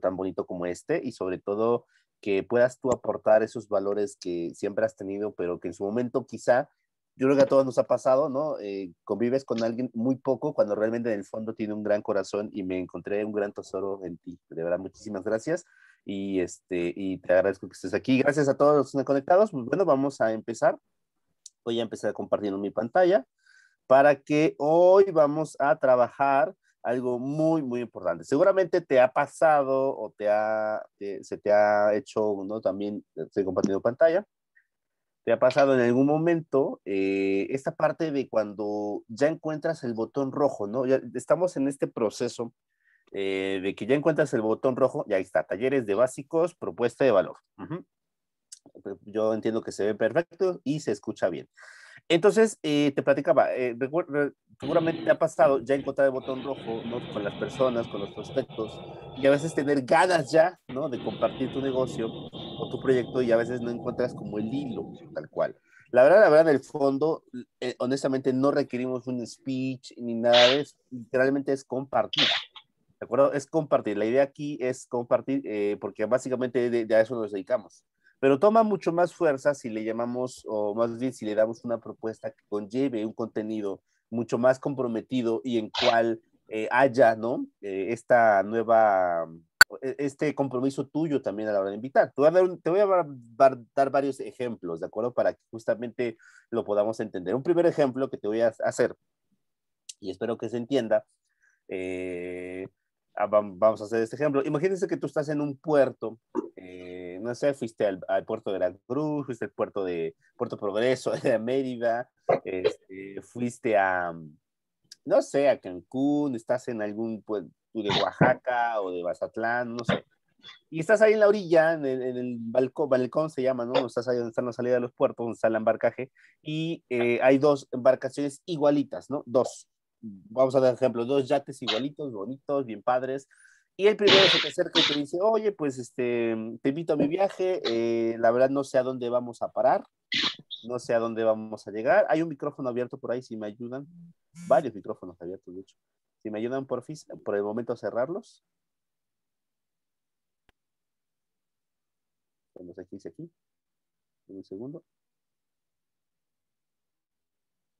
tan bonito como este y sobre todo que puedas tú aportar esos valores que siempre has tenido, pero que en su momento quizá, yo creo que a todos nos ha pasado, ¿no? Eh, convives con alguien muy poco cuando realmente en el fondo tiene un gran corazón y me encontré un gran tesoro en ti. De verdad, muchísimas gracias y, este, y te agradezco que estés aquí. Gracias a todos los conectados. Pues bueno, vamos a empezar. Voy a empezar compartiendo mi pantalla para que hoy vamos a trabajar algo muy, muy importante. Seguramente te ha pasado o te ha, se te ha hecho, ¿no? También estoy compartiendo pantalla. ¿Te ha pasado en algún momento eh, esta parte de cuando ya encuentras el botón rojo, ¿no? Ya estamos en este proceso eh, de que ya encuentras el botón rojo, ya está, talleres de básicos, propuesta de valor. Yo entiendo que se ve perfecto y se escucha bien. Entonces, eh, te platicaba, eh, seguramente te ha pasado ya encontrar el botón rojo ¿no? con las personas, con los prospectos, y a veces tener ganas ya ¿no? de compartir tu negocio o tu proyecto y a veces no encuentras como el hilo tal cual. La verdad, la verdad, en el fondo, eh, honestamente, no requerimos un speech ni nada de eso. Literalmente es compartir. ¿De acuerdo? Es compartir. La idea aquí es compartir, porque básicamente de, a eso nos dedicamos pero toma mucho más fuerza si le llamamos, o más bien si le damos una propuesta que conlleve un contenido mucho más comprometido y en cual eh, haya, ¿no? Eh, esta nueva, e-, este compromiso tuyo también a la hora de invitar. Te voy a dar, te voy a dar varios ejemplos, ¿de acuerdo? Para que justamente lo podamos entender. Un primer ejemplo que te voy a hacer, y espero que se entienda, eh, Ah, vamos a hacer este ejemplo. Imagínense que tú estás en un puerto, eh, no sé, fuiste al, puerto de la Cruz, fuiste al puerto de Puerto Progreso, de Mérida, este, fuiste a, no sé, a Cancún, estás en algún puerto de Oaxaca o de Mazatlán, no sé. Y estás ahí en la orilla, en el, balcón, balcón, se llama, ¿no? Estás ahí donde están las salidas de los puertos, donde está el embarcaje, y eh, hay dos embarcaciones igualitas, ¿no? Dos vamos a dar ejemplo, dos yates igualitos, bonitos, bien padres, y el primero se te acerca y te dice, oye, pues este, te invito a mi viaje, eh, la verdad no sé a dónde vamos a parar, no sé a dónde vamos a llegar. Hay un micrófono abierto por ahí, si me ayudan, varios micrófonos abiertos, de hecho. Si me ayudan por, por el momento a cerrarlos. Vamos aquí, dice aquí. Un segundo.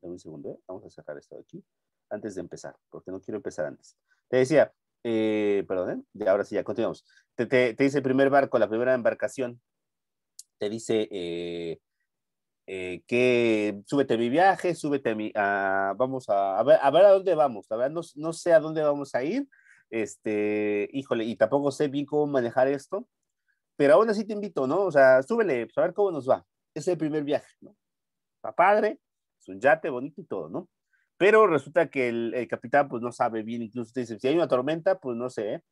Dame un segundo, ¿eh? vamos a cerrar esto de aquí antes de empezar, porque no quiero empezar antes. Te decía, eh, perdón, ¿eh? ahora sí, ya continuamos. Te, dice el primer barco, la primera embarcación, te dice eh, que súbete mi viaje, súbete a mi, vamos a, ver, a, dónde vamos, A no, sé a dónde vamos a ir, este, híjole, y tampoco sé bien cómo manejar esto, pero aún así te invito, ¿no? O sea, súbele, pues, a ver cómo nos va. Es el primer viaje, ¿no? Está padre, es un yate bonito y todo, ¿no? pero resulta que el, capitán pues no sabe bien, incluso te dice, si hay una tormenta, pues no sé.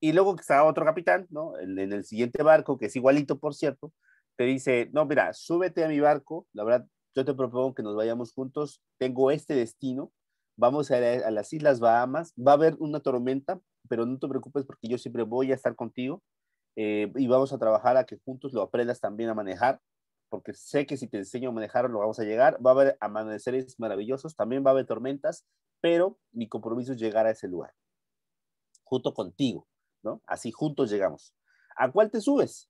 Y luego que está otro capitán, ¿no? En, el siguiente barco, que es igualito, por cierto, te dice, no, mira, súbete a mi barco, la verdad, yo te propongo que nos vayamos juntos, tengo este destino, vamos a, a las Islas Bahamas, va a haber una tormenta, pero no te preocupes porque yo siempre voy a estar contigo eh, y vamos a trabajar a que juntos lo aprendas también a manejar porque sé que si te enseño a manejar lo vamos a llegar. Va a haber amaneceres maravillosos, también va a haber tormentas, pero mi compromiso es llegar a ese lugar, junto contigo, ¿no? Así juntos llegamos. ¿A cuál te subes?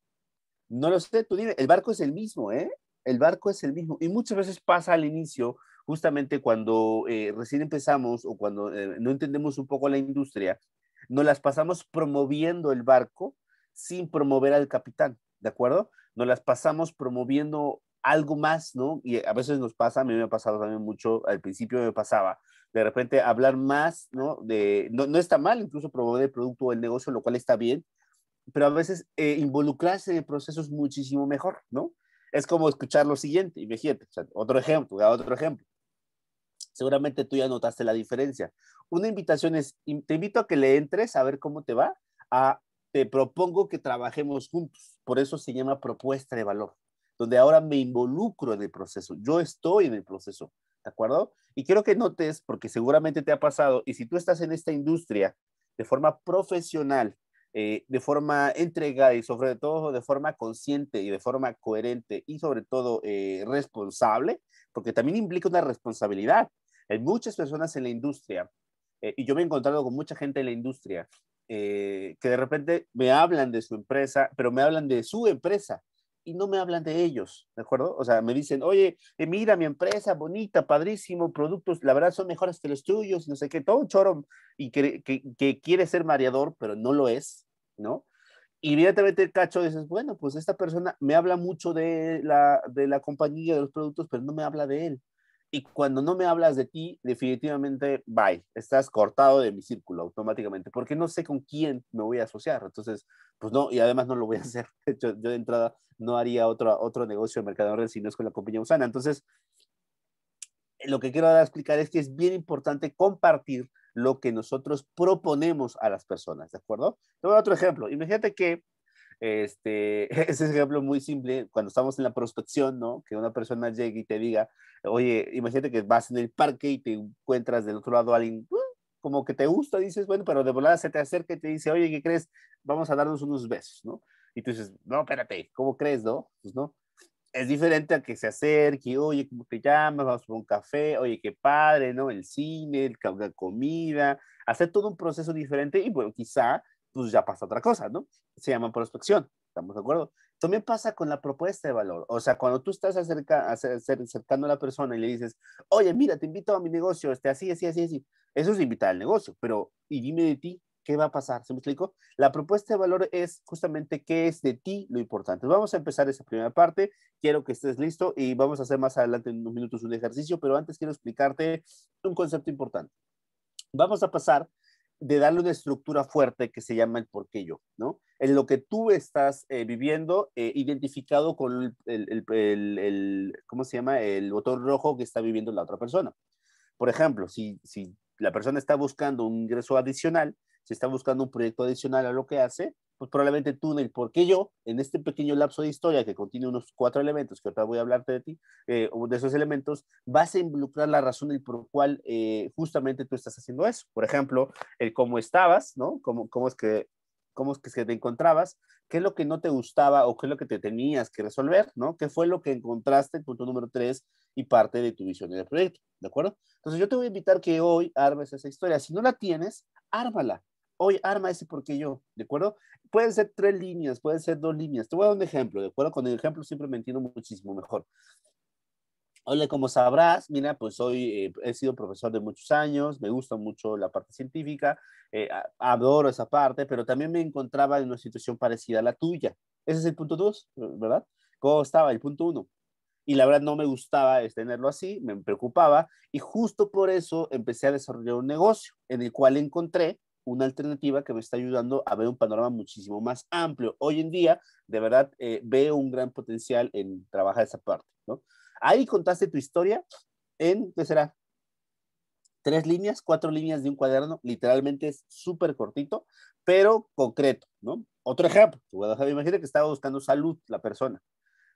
No lo sé, tú dime, el barco es el mismo, ¿eh? El barco es el mismo. Y muchas veces pasa al inicio, justamente cuando eh, recién empezamos o cuando eh, no entendemos un poco la industria, nos las pasamos promoviendo el barco sin promover al capitán, ¿de acuerdo? nos las pasamos promoviendo algo más, ¿no? Y a veces nos pasa, a mí me ha pasado también mucho, al principio me pasaba, de repente hablar más, ¿no? De, no, no está mal incluso promover el producto o el negocio, lo cual está bien, pero a veces eh, involucrarse en procesos muchísimo mejor, ¿no? Es como escuchar lo siguiente, imagínate, o sea, otro ejemplo, otro ejemplo. Seguramente tú ya notaste la diferencia. Una invitación es, te invito a que le entres a ver cómo te va, a te propongo que trabajemos juntos. Por eso se llama propuesta de valor, donde ahora me involucro en el proceso. Yo estoy en el proceso, ¿de acuerdo? Y quiero que notes, porque seguramente te ha pasado, y si tú estás en esta industria de forma profesional, eh, de forma entregada y sobre todo de forma consciente y de forma coherente y sobre todo eh, responsable, porque también implica una responsabilidad. Hay muchas personas en la industria, eh, y yo me he encontrado con mucha gente en la industria, eh, que de repente me hablan de su empresa, pero me hablan de su empresa y no me hablan de ellos, ¿de acuerdo? O sea, me dicen, oye, eh, mira mi empresa, bonita, padrísimo, productos, la verdad son mejores que los tuyos, no sé qué, todo un choro y que, quiere ser mareador, pero no lo es, ¿no? Y inmediatamente el cacho dices, bueno, pues esta persona me habla mucho de la compañía, de los productos, pero no me habla de él y cuando no me hablas de ti, definitivamente, bye, estás cortado de mi círculo automáticamente, porque no sé con quién me voy a asociar. Entonces, pues no, y además no lo voy a hacer. Yo, yo de entrada no haría otro, otro negocio de mercado si no es con la compañía Usana. Entonces, lo que quiero explicar es que es bien importante compartir lo que nosotros proponemos a las personas, ¿de acuerdo? Te otro ejemplo. Imagínate que este, ese ejemplo muy simple, cuando estamos en la prospección, ¿no? Que una persona llegue y te diga, oye, imagínate que vas en el parque y te encuentras del otro lado a alguien, uh, como que te gusta, dices, bueno, pero de volada se te acerca y te dice, oye, ¿qué crees? Vamos a darnos unos besos, ¿no? Y tú dices, no, espérate, ¿cómo crees, no? Pues, no. Es diferente a que se acerque, oye, ¿cómo te llamas? Vamos por un café, oye, qué padre, ¿no? El cine, el, la comida, hacer todo un proceso diferente y bueno, quizá pues ya pasa otra cosa, ¿no? Se llama prospección, ¿estamos de acuerdo? También pasa con la propuesta de valor, o sea, cuando tú estás acercando a la persona y le dices, oye, mira, te invito a mi negocio, este, así, así, así, así, eso es invitar al negocio, pero, y dime de ti, ¿qué va a pasar? ¿Se me explicó? La propuesta de valor es justamente qué es de ti lo importante. Vamos a empezar esa primera parte. Quiero que estés listo y vamos a hacer más adelante en unos minutos un ejercicio, pero antes quiero explicarte un concepto importante. Vamos a pasar de darle una estructura fuerte que se llama el por yo, ¿no? En lo que tú estás eh, viviendo, eh, identificado con el, ¿cómo se llama? El botón rojo que está viviendo la otra persona. Por ejemplo, si, si la persona está buscando un ingreso adicional, si está buscando un proyecto adicional a lo que hace, pues probablemente túnel, porque yo, en este pequeño lapso de historia que contiene unos cuatro elementos, que ahorita voy a hablarte de ti, eh, de esos elementos, vas a involucrar la razón por por cual eh, justamente tú estás haciendo eso. Por ejemplo, el cómo estabas, ¿no? Cómo, cómo es que cómo es que te encontrabas, qué es lo que no te gustaba o qué es lo que te tenías que resolver, ¿no? ¿Qué fue lo que encontraste, punto número tres, y parte de tu visión del proyecto, ¿de acuerdo? Entonces yo te voy a invitar que hoy armes esa historia. Si no la tienes, ármala, hoy arma ese porque yo, ¿de acuerdo? Pueden ser tres líneas, pueden ser dos líneas. Te voy a dar un ejemplo, ¿de acuerdo? Con el ejemplo siempre me entiendo muchísimo mejor. Hola, como sabrás, mira, pues hoy eh, he sido profesor de muchos años, me gusta mucho la parte científica, eh, adoro esa parte, pero también me encontraba en una situación parecida a la tuya. Ese es el punto dos, ¿verdad? ¿Cómo estaba el punto uno? y la verdad no me gustaba este, tenerlo así, me preocupaba y justo por eso empecé a desarrollar un negocio en el cual encontré una alternativa que me está ayudando a ver un panorama muchísimo más amplio. Hoy en día, de verdad, eh, veo un gran potencial en trabajar esa parte, ¿no? Ahí contaste tu historia en, ¿qué será? Tres líneas, cuatro líneas de un cuaderno, literalmente es súper cortito, pero concreto, ¿no? Otro ejemplo, imagínate que estaba buscando salud la persona.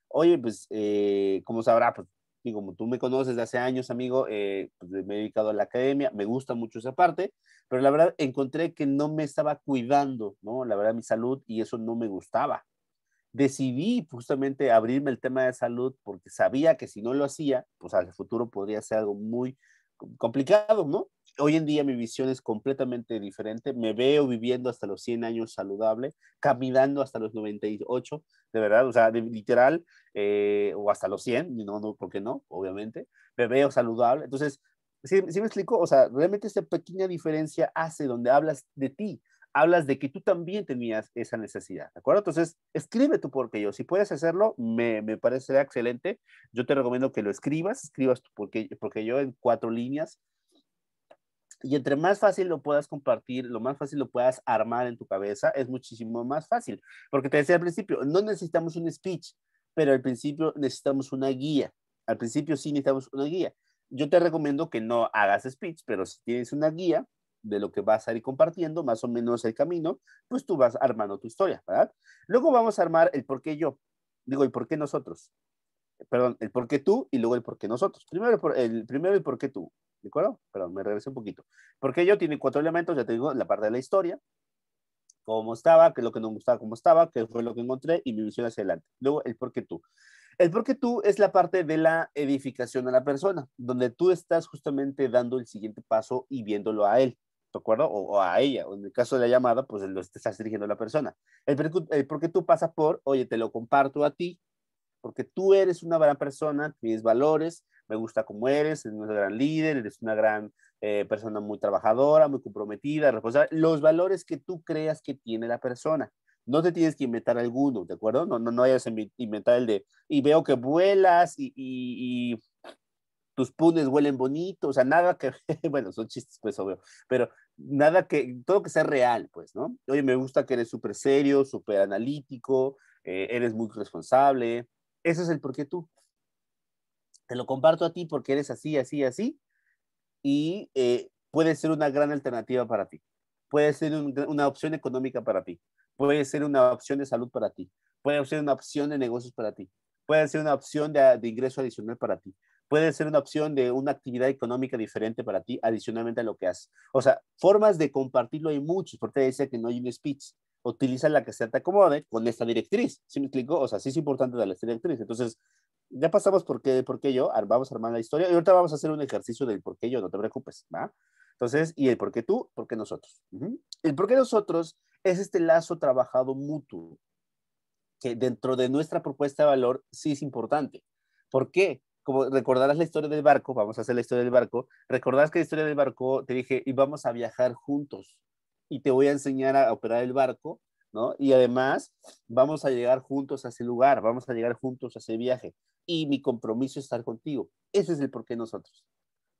Oye, pues, eh, como sabrá, pues, como tú me conoces de hace años, amigo, eh, pues, me he dedicado a la academia, me gusta mucho esa parte, pero la verdad encontré que no me estaba cuidando, ¿no? La verdad, mi salud y eso no me gustaba. Decidí justamente abrirme el tema de salud porque sabía que si no lo hacía, pues al futuro podría ser algo muy complicado, ¿no? hoy en día mi visión es completamente diferente. Me veo viviendo hasta los 100 años saludable, caminando hasta los 98, de verdad, o sea, literal, eh, o hasta los 100, no, no, ¿por qué no? Obviamente, me veo saludable. Entonces, ¿sí, me explico? O sea, realmente esta pequeña diferencia hace donde hablas de ti, hablas de que tú también tenías esa necesidad, ¿de acuerdo? Entonces, escribe tú porque yo. Si puedes hacerlo, me, me parece excelente. Yo te recomiendo que lo escribas, escribas tu por porque yo en cuatro líneas, y entre más fácil lo puedas compartir, lo más fácil lo puedas armar en tu cabeza, es muchísimo más fácil. Porque te decía al principio, no necesitamos un speech, pero al principio necesitamos una guía. Al principio sí necesitamos una guía. Yo te recomiendo que no hagas speech, pero si tienes una guía de lo que vas a ir compartiendo, más o menos el camino, pues tú vas armando tu historia, ¿verdad? Luego vamos a armar el por qué yo. Digo, ¿y por qué nosotros? Perdón, el por qué tú y luego el por qué nosotros. Primero el, primero el por qué tú. ¿De acuerdo? Pero me regresé un poquito. Porque yo tiene cuatro elementos, ya te digo, la parte de la historia, cómo estaba, qué es lo que no me gustaba, cómo estaba, qué fue lo que encontré y mi visión hacia adelante. Luego, el por qué tú. El por qué tú es la parte de la edificación a la persona, donde tú estás justamente dando el siguiente paso y viéndolo a él, ¿de acuerdo? O, a ella, en el caso de la llamada, pues lo estás dirigiendo a la persona. El, por qué tú pasa por, oye, te lo comparto a ti, porque tú eres una buena persona, tienes valores, me gusta cómo eres, eres un gran líder, eres una gran eh, persona muy trabajadora, muy comprometida, responsable, los valores que tú creas que tiene la persona. No te tienes que inventar alguno, ¿de acuerdo? No, no, no hayas el de, y veo que vuelas y, tus punes huelen bonito. o sea, nada que, bueno, son chistes, pues obvio, pero nada que, todo que sea real, pues, ¿no? Oye, me gusta que eres súper serio, súper analítico, eh, eres muy responsable, Ese es el por qué tú te lo comparto a ti porque eres así, así, así, y eh, puede ser una gran alternativa para ti, puede ser una opción económica para ti, puede ser una opción de salud para ti, puede ser una opción de negocios para ti, puede ser una opción de, ingreso adicional para ti, puede ser una opción de una actividad económica diferente para ti, adicionalmente a lo que haces. O sea, formas de compartirlo hay muchos. porque te dice que no hay un speech. Utiliza la que se te acomode con esta directriz. ¿Sí me explico? O sea, sí es importante darle esta directriz. Entonces, ya pasamos por qué, por qué yo, vamos a armar la historia y ahorita vamos a hacer un ejercicio del por qué yo, no te preocupes, ¿va? Entonces, y el por qué tú, por qué nosotros. El por qué nosotros es este lazo trabajado mutuo, que dentro de nuestra propuesta de valor sí es importante. ¿Por qué? Como recordarás la historia del barco, vamos a hacer la historia del barco, recordarás que la historia del barco te dije, y vamos a viajar juntos, y te voy a enseñar a operar el barco, ¿no? Y además, vamos a llegar juntos a ese lugar, vamos a llegar juntos a ese viaje y mi compromiso es estar contigo. Ese es el por nosotros.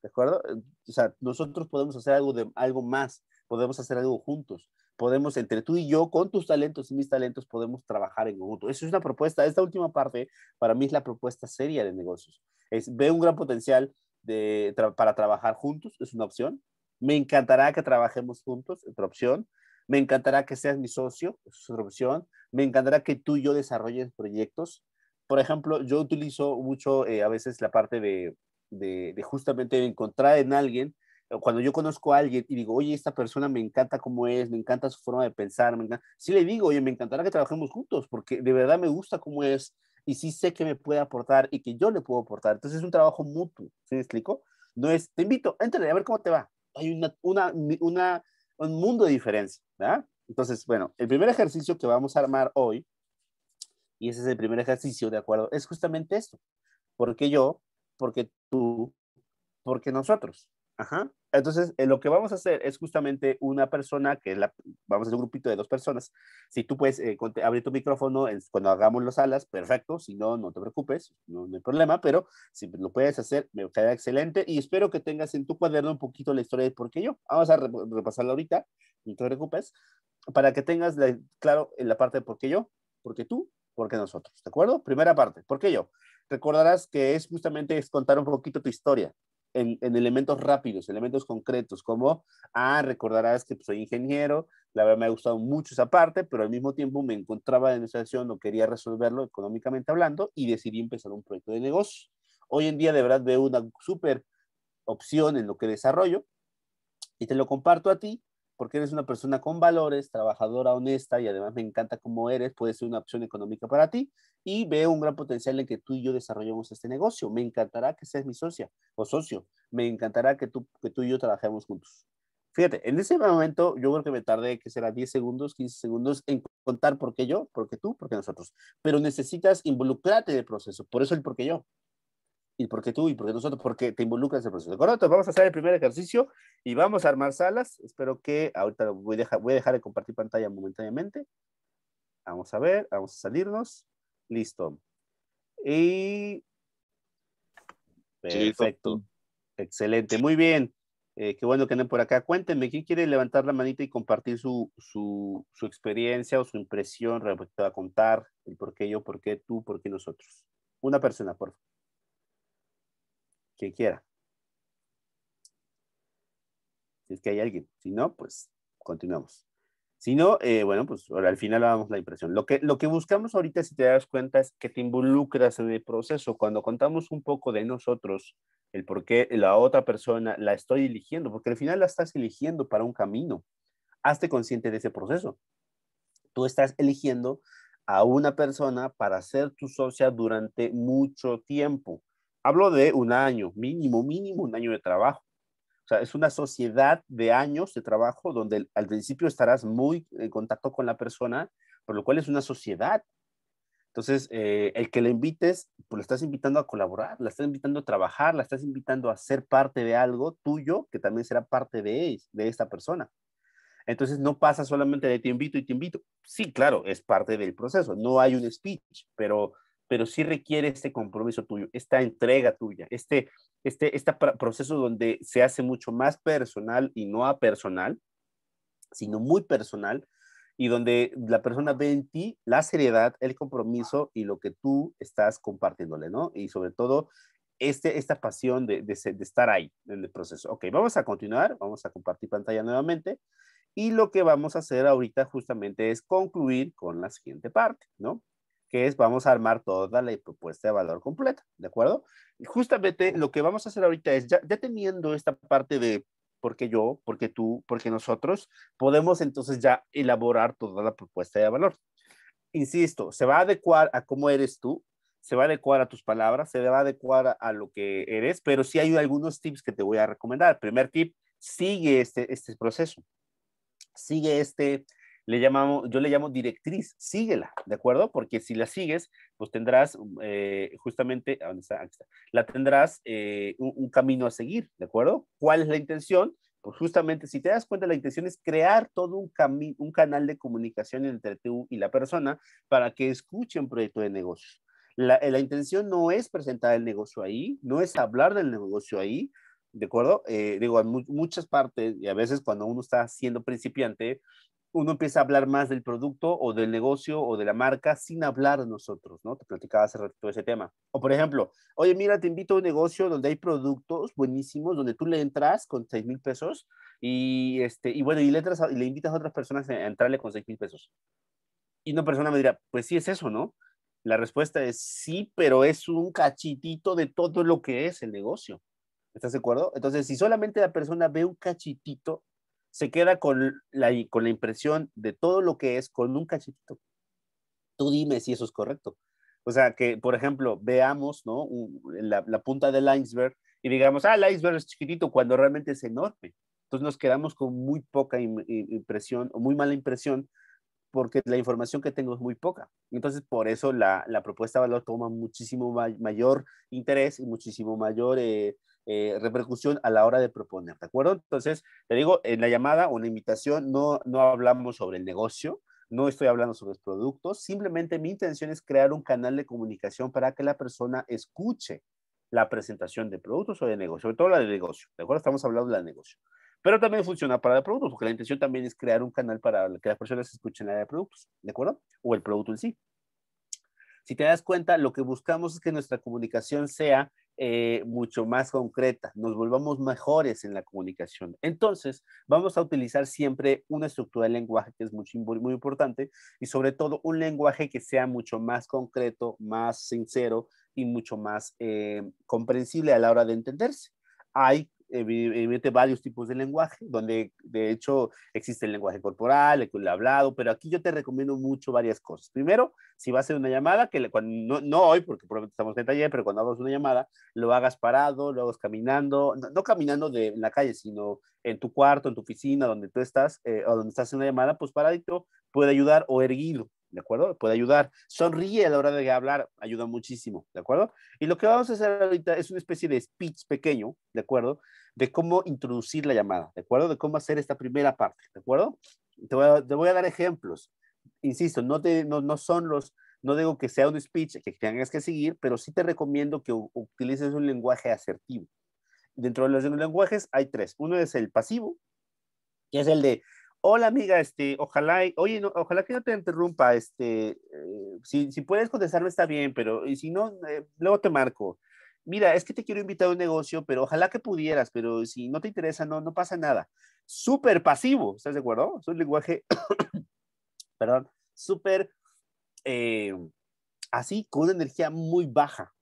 ¿De acuerdo? O sea, nosotros podemos hacer algo, de, algo más, podemos hacer algo juntos, podemos entre tú y yo, con tus talentos y mis talentos, podemos trabajar en conjunto. Esa es una propuesta, esta última parte para mí es la propuesta seria de negocios. Es, veo un gran potencial de, para trabajar juntos, es una opción. Me encantará que trabajemos juntos, otra opción. Me encantará que seas mi socio, es otra opción. Me encantará que tú y yo desarrolles proyectos, por ejemplo, yo utilizo mucho eh, a veces la parte de, justamente encontrar en alguien cuando yo conozco a alguien y digo, oye, esta persona me encanta cómo es, me encanta su forma de pensar, me encanta, sí le digo, oye, me encantará que trabajemos juntos, porque de verdad me gusta cómo es y sí sé que me puede aportar y que yo le puedo aportar. Entonces es un trabajo mutuo, ¿sí me explico? No es, te invito, y a ver cómo te va. Hay un mundo de diferencia, ¿verdad? Entonces, bueno, el primer ejercicio que vamos a armar hoy y ese es el primer ejercicio, ¿de acuerdo? Es justamente esto. Porque yo, porque tú, porque nosotros. Ajá. Entonces, eh, lo que vamos a hacer es justamente una persona que la, vamos a hacer un grupito de dos personas. Si tú puedes eh, abrir tu micrófono cuando hagamos las alas, perfecto. Si no, no te preocupes, no, hay problema. Pero si lo puedes hacer, me queda excelente. Y espero que tengas en tu cuaderno un poquito la historia de por qué yo. Vamos a repasarla ahorita, no te preocupes, para que tengas claro en la parte de por qué yo, Porque tú, ¿Por qué nosotros? ¿De acuerdo? Primera parte, ¿por qué yo? Recordarás que es justamente es contar un poquito tu historia en, en elementos rápidos, elementos concretos, como, ah, recordarás que soy ingeniero, la verdad me ha gustado mucho esa parte, pero al mismo tiempo me encontraba en esa situación, no quería resolverlo económicamente hablando y decidí empezar un proyecto de negocio. Hoy en día de verdad veo una súper opción en lo que desarrollo y te lo comparto a ti porque eres una persona con valores, trabajadora, honesta y además me encanta cómo eres, puede ser una opción económica para ti y veo un gran potencial en que tú y yo desarrollemos este negocio. Me encantará que seas mi socia o socio. Me encantará que tú, que tú y yo trabajemos juntos. Fíjate, en ese momento yo creo que me tardé, que será 10 segundos, 15 segundos en contar por qué yo, por qué tú, por qué nosotros. Pero necesitas involucrarte en el proceso, por eso el por qué yo. ¿Y por qué tú? ¿Y por qué nosotros? Porque te involucras en el proceso. acuerdo? entonces vamos a hacer el primer ejercicio y vamos a armar salas. Espero que ahorita voy a, dejar, voy a dejar de compartir pantalla momentáneamente. Vamos a ver, vamos a salirnos. Listo. Y... Perfecto. Excelente, muy bien. Eh, qué bueno que anden por acá. Cuéntenme, ¿quién quiere levantar la manita y compartir su, su, experiencia o su impresión respecto a contar el por qué yo, por qué tú, por qué nosotros? Una persona, por favor. Quien quiera. Si es que hay alguien. Si no, pues continuamos. Si no, eh, bueno, pues al final damos la impresión. Lo que, lo que buscamos ahorita, si te das cuenta, es que te involucras en el proceso. Cuando contamos un poco de nosotros, el por qué la otra persona la estoy eligiendo, porque al final la estás eligiendo para un camino. Hazte consciente de ese proceso. Tú estás eligiendo a una persona para ser tu socia durante mucho tiempo. Hablo de un año, mínimo, mínimo un año de trabajo. O sea, es una sociedad de años de trabajo donde al principio estarás muy en contacto con la persona, por lo cual es una sociedad. Entonces, eh, el que le invites, pues lo estás invitando a colaborar, la estás invitando a trabajar, la estás invitando a ser parte de algo tuyo que también será parte de, de esta persona. Entonces, no pasa solamente de te invito y te invito. Sí, claro, es parte del proceso. No hay un speech, pero pero sí requiere este compromiso tuyo, esta entrega tuya, este, este, este proceso donde se hace mucho más personal y no apersonal, sino muy personal, y donde la persona ve en ti la seriedad, el compromiso y lo que tú estás compartiéndole, ¿no? Y sobre todo, este, esta pasión de, de, de estar ahí en el proceso. Ok, vamos a continuar, vamos a compartir pantalla nuevamente. Y lo que vamos a hacer ahorita justamente es concluir con la siguiente parte, ¿no? que es vamos a armar toda la propuesta de valor completa, ¿de acuerdo? Y justamente lo que vamos a hacer ahorita es, ya, teniendo esta parte de ¿por qué yo, ¿por qué tú, ¿por qué nosotros, podemos entonces ya elaborar toda la propuesta de valor. Insisto, se va a adecuar a cómo eres tú, se va a adecuar a tus palabras, se va a adecuar a, lo que eres, pero sí hay algunos tips que te voy a recomendar. primer tip, sigue este, este proceso, sigue este, le llamamos, yo le llamo directriz, síguela, ¿de acuerdo? Porque si la sigues, pues tendrás eh, justamente, ¿dónde ah, está? la tendrás eh, un, camino a seguir, ¿de acuerdo? ¿Cuál es la intención? Pues justamente, si te das cuenta, la intención es crear todo un, un canal de comunicación entre tú y la persona para que escuche un proyecto de negocio. La, eh, la intención no es presentar el negocio ahí, no es hablar del negocio ahí, ¿de acuerdo? digo, en muchas partes, y a veces cuando uno está siendo principiante, uno empieza a hablar más del producto o del negocio o de la marca sin hablar nosotros, ¿no? Te platicaba hace rato ese tema. O por ejemplo, oye, mira, te invito a un negocio donde hay productos buenísimos, donde tú le entras con 6 mil pesos y, este, y bueno, y le, y le invitas a otras personas a entrarle con 6 mil pesos. Y una persona me dirá, pues sí es eso, ¿no? La respuesta es sí, pero es un cachitito de todo lo que es el negocio. ¿Estás de acuerdo? Entonces, si solamente la persona ve un cachitito, se queda con la, con la impresión de todo lo que es con un cachetito. Tú dime si eso es correcto. O sea, que, por ejemplo, veamos ¿no? la, punta del iceberg y digamos, ah, el iceberg es chiquitito cuando realmente es enorme. Entonces nos quedamos con muy poca impresión o muy mala impresión porque la información que tengo es muy poca. Entonces, por eso la, la propuesta de valor toma muchísimo mayor interés y muchísimo mayor eh, eh, repercusión a la hora de proponer, ¿de acuerdo? Entonces, te digo, en la llamada o en la invitación no, no hablamos sobre el negocio, no estoy hablando sobre los productos, simplemente mi intención es crear un canal de comunicación para que la persona escuche la presentación de productos o de negocio, sobre todo la de negocio, ¿de acuerdo? Estamos hablando de la de negocio. Pero también funciona para el producto, porque la intención también es crear un canal para que las personas escuchen la de productos, ¿de acuerdo? O el producto en sí. Si te das cuenta, lo que buscamos es que nuestra comunicación sea eh, mucho más concreta, nos volvamos mejores en la comunicación. Entonces, vamos a utilizar siempre una estructura de lenguaje que es muy, muy importante y sobre todo un lenguaje que sea mucho más concreto, más sincero y mucho más eh, comprensible a la hora de entenderse. Hay evidentemente varios tipos de lenguaje, donde de hecho existe el lenguaje corporal, el hablado, pero aquí yo te recomiendo mucho varias cosas. Primero, si vas a hacer una llamada, que no, hoy, porque probablemente estamos en taller, pero cuando hagas una llamada, lo hagas parado, lo hagas caminando, no, caminando de, en la calle, sino en tu cuarto, en tu oficina, donde tú estás, eh, o donde estás en una llamada, pues paradito puede ayudar o erguido. ¿de acuerdo? Puede ayudar. Sonríe a la hora de hablar, ayuda muchísimo, ¿de acuerdo? Y lo que vamos a hacer ahorita es una especie de speech pequeño, ¿de acuerdo? De cómo introducir la llamada, ¿de acuerdo? De cómo hacer esta primera parte, ¿de acuerdo? Te voy a, dar ejemplos. Insisto, no, no, no son los, no digo que sea un speech que tengas que seguir, pero sí te recomiendo que utilices un lenguaje asertivo. Dentro de los lenguajes hay tres. Uno es el pasivo, que es el de Hola amiga, este, ojalá, oye, ojalá que no te interrumpa, este, eh, si, si, puedes contestarme está bien, pero y si no, eh, luego te marco. Mira, es que te quiero invitar a un negocio, pero ojalá que pudieras, pero si no te interesa, no, no pasa nada. Súper pasivo, ¿estás de acuerdo? Es un lenguaje, perdón, súper eh, así, con una energía muy baja.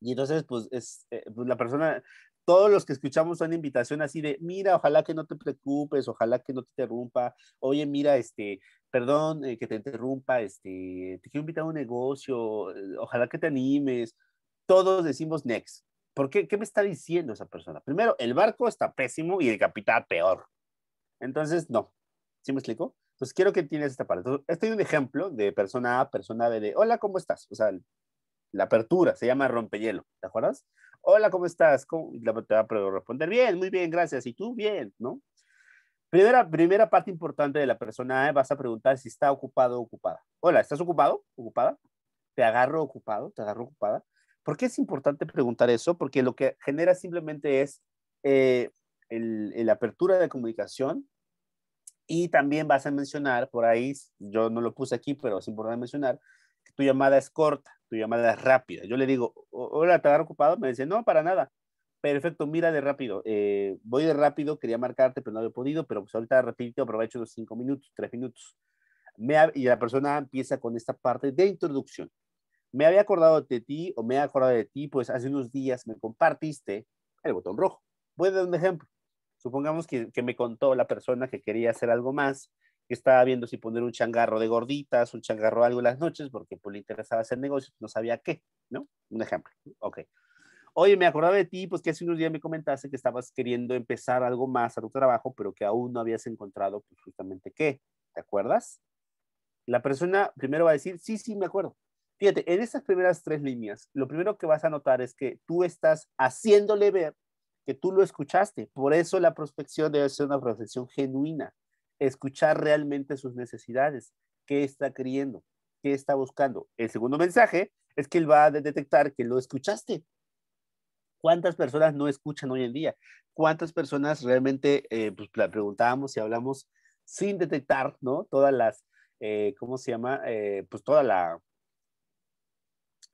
Y entonces, pues, es, pues la persona todos los que escuchamos son invitación así de, mira, ojalá que no te preocupes, ojalá que no te interrumpa, oye, mira, este, perdón eh, que te interrumpa, este, te quiero invitar a un negocio, eh, ojalá que te animes. Todos decimos next. ¿Por qué? ¿Qué me está diciendo esa persona? Primero, el barco está pésimo y el capitán peor. Entonces, no. ¿Sí me explico? Entonces, quiero que tienes esta parte. Estoy es un ejemplo de persona A, persona B, de hola, ¿cómo estás? O sea, la apertura se llama rompehielo, ¿te acuerdas? hola, ¿cómo estás? te va a responder, bien, muy bien, gracias. ¿Y tú? Bien, ¿no? Primera, primera parte importante de la persona, ¿eh? vas a preguntar si está ocupado o ocupada. Hola, ¿estás ocupado? ¿Ocupada? ¿Te agarro ocupado? ¿Te agarro ocupada? ¿Por qué es importante preguntar eso? Porque lo que genera simplemente es eh, la apertura de comunicación y también vas a mencionar, por ahí, yo no lo puse aquí, pero es importante mencionar, que tu llamada es corta tu llamada rápida. Yo le digo, hola, ¿te agarro ocupado? Me dice, no, para nada. Perfecto, mira de rápido. Eh, voy de rápido, quería marcarte, pero no había podido, pero pues ahorita rapidito aprovecho los cinco minutos, tres minutos. Me y la persona empieza con esta parte de introducción. Me había acordado de ti o me había acordado de ti, pues hace unos días me compartiste el botón rojo. Voy a dar un ejemplo. Supongamos que, que me contó la persona que quería hacer algo más que estaba viendo si poner un changarro de gorditas, un changarro algo las noches, porque pues, le interesaba hacer negocios, no sabía qué, ¿no? Un ejemplo, ok. Oye, me acordaba de ti, pues que hace unos días me comentaste que estabas queriendo empezar algo más a tu trabajo, pero que aún no habías encontrado pues, justamente qué, ¿te acuerdas? La persona primero va a decir, sí, sí, me acuerdo. Fíjate, en esas primeras tres líneas, lo primero que vas a notar es que tú estás haciéndole ver que tú lo escuchaste. Por eso la prospección debe ser una prospección genuina escuchar realmente sus necesidades, qué está queriendo, qué está buscando. El segundo mensaje es que él va a detectar que lo escuchaste. ¿Cuántas personas no escuchan hoy en día? ¿Cuántas personas realmente, eh, pues la preguntábamos y hablamos sin detectar, ¿no? Todas las, eh, ¿cómo se llama? Eh, pues toda la,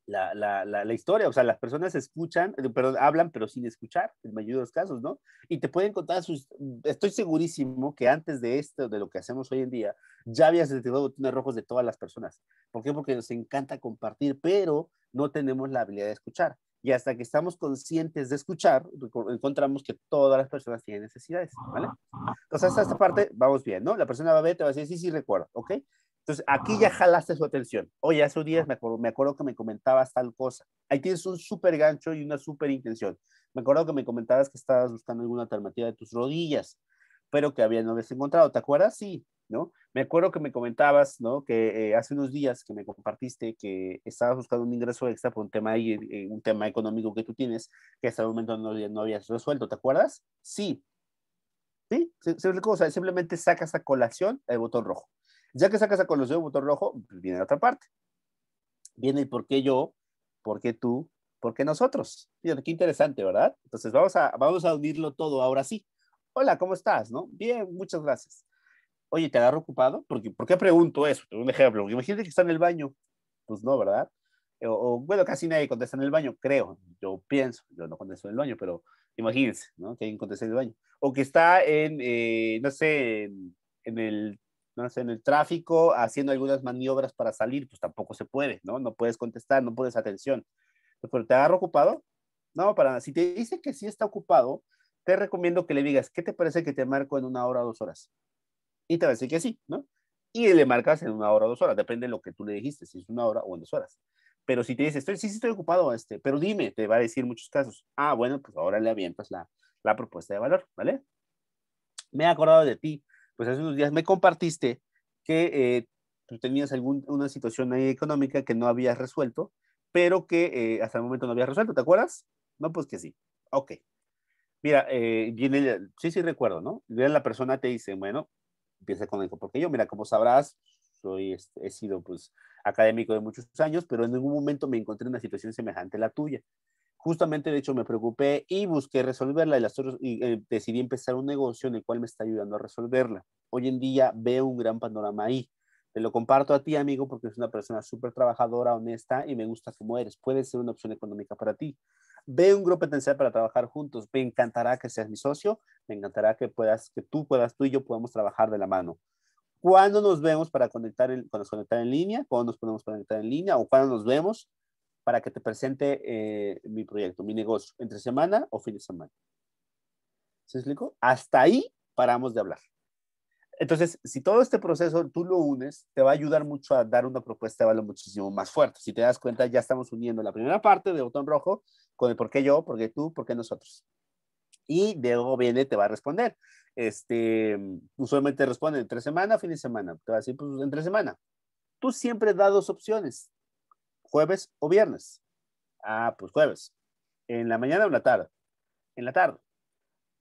la, la, la, la, historia. O sea, las personas escuchan, eh, perdón, hablan, pero sin escuchar, en mayoría de los casos, ¿no? Y te pueden contar sus. Estoy segurísimo que antes de esto, de lo que hacemos hoy en día, ya habías detectado botones rojos de todas las personas. ¿Por qué? Porque nos encanta compartir, pero no tenemos la habilidad de escuchar. Y hasta que estamos conscientes de escuchar, encontramos que todas las personas tienen necesidades, ¿vale? Entonces, hasta esta parte vamos bien, ¿no? La persona va a ver, te va a decir, sí, sí, recuerdo, ¿ok? Entonces, aquí ya jalaste su atención. Oye, hace un días me acuerdo, me acuerdo que me comentabas tal cosa. Ahí tienes un súper gancho y una súper intención. Me acuerdo que me comentabas que estabas buscando alguna alternativa de tus rodillas, pero que había no habías encontrado. ¿Te acuerdas? Sí, ¿no? Me acuerdo que me comentabas, ¿no? Que eh, hace unos días que me compartiste que estabas buscando un ingreso extra por un tema, eh, eh, un tema económico que tú tienes, que hasta el momento no, no habías resuelto. ¿Te acuerdas? Sí. Sí, cosa, simplemente sacas a colación el botón rojo. Ya que sacas a colación el motor rojo, pues, viene la otra parte. Viene el por qué yo, por qué tú, por qué nosotros. Fíjate, qué interesante, ¿verdad? Entonces vamos a, vamos a unirlo todo ahora sí. Hola, ¿cómo estás? ¿No? Bien, muchas gracias. Oye, ¿te agarro ocupado? Porque, ¿Por qué pregunto eso? Un ejemplo. Imagínate que está en el baño. Pues no, ¿verdad? O, bueno, casi nadie contesta en el baño, creo, yo pienso, yo no contesto en el baño, pero imagínense, ¿no? Que alguien contesta en el baño. O que está en, eh, no sé, en, en, el ¿no? en el tráfico, haciendo algunas maniobras para salir, pues tampoco se puede, ¿no? No puedes contestar, no puedes atención. Pero te agarro ocupado. No, para nada. Si te dice que sí está ocupado, te recomiendo que le digas, ¿qué te parece que te marco en una hora o dos horas? Y te va a decir que sí, ¿no? Y le marcas en una hora o dos horas, depende de lo que tú le dijiste, si es una hora o en dos horas. Pero si te dice, estoy, sí, sí estoy ocupado, este, pero dime, te va a decir muchos casos, ah, bueno, pues ahora le avientas la, la propuesta de valor, ¿vale? Me he acordado de ti, pues hace unos días me compartiste que eh, tú tenías alguna situación ahí económica que no habías resuelto, pero que eh, hasta el momento no habías resuelto, ¿te acuerdas? No, pues que sí. Ok. Mira, eh, viene, sí, sí recuerdo, ¿no? La persona te dice, bueno, empieza con el porque yo, mira, como sabrás, soy, he sido pues académico de muchos años, pero en ningún momento me encontré en una situación semejante a la tuya justamente de hecho me preocupé y busqué resolverla y, las, eh, decidí empezar un negocio en el cual me está ayudando a resolverla. Hoy en día veo un gran panorama ahí. Te lo comparto a ti, amigo, porque es una persona súper trabajadora, honesta y me gusta como eres. Puede ser una opción económica para ti. Ve un grupo potencial para trabajar juntos. Me encantará que seas mi socio. Me encantará que puedas, que tú puedas, tú y yo podamos trabajar de la mano. ¿Cuándo nos vemos para conectar, conectar en línea? ¿Cuándo nos podemos conectar en línea? ¿O cuándo nos vemos? para que te presente eh, mi proyecto, mi negocio, entre semana o fin de semana. ¿Se explico? Hasta ahí paramos de hablar. Entonces, si todo este proceso tú lo unes, te va a ayudar mucho a dar una propuesta de valor muchísimo más fuerte. Si te das cuenta, ya estamos uniendo la primera parte de botón rojo con el por qué yo, por qué tú, por qué nosotros. Y luego viene, te va a responder. Este, usualmente responde entre semana, fin de semana. Te va a decir, pues, entre semana. Tú siempre da dos opciones. ¿Jueves o viernes? Ah, pues jueves. ¿En la mañana o en la tarde? En la tarde.